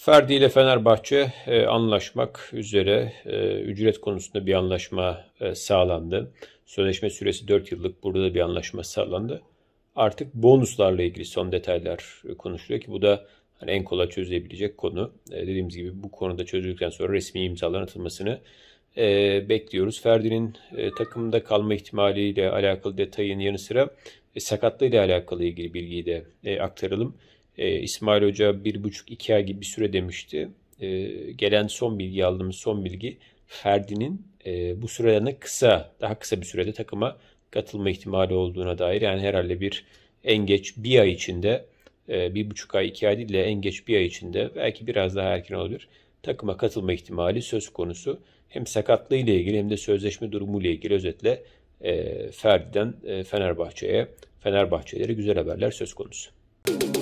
Ferdi ile Fenerbahçe e, anlaşmak üzere e, ücret konusunda bir anlaşma e, sağlandı. Sözleşme süresi 4 yıllık burada da bir anlaşma sağlandı. Artık bonuslarla ilgili son detaylar e, konuşuluyor ki bu da hani en kolay çözülebilecek konu. E, dediğimiz gibi bu konuda çözüldükten sonra resmi imzaların atılmasını e, bekliyoruz. Ferdi'nin e, takımda kalma ihtimaliyle alakalı detayın yanı sıra e, sakatlığı ile alakalı ilgili bilgiyi de e, aktaralım. E, İsmail Hoca 1,5-2 ay gibi bir süre demişti. E, gelen son bilgi aldığımız son bilgi Ferdi'nin e, bu süreden kısa, daha kısa bir sürede takıma katılma ihtimali olduğuna dair. Yani herhalde bir en geç bir ay içinde, e, bir buçuk ay, iki ay değil de en geç bir ay içinde belki biraz daha erken olabilir. Takıma katılma ihtimali söz konusu. Hem sakatlığı ile ilgili hem de sözleşme durumu ile ilgili özetle e, Ferdi'den e, Fenerbahçe'ye, Fenerbahçelere güzel haberler söz konusu. Müzik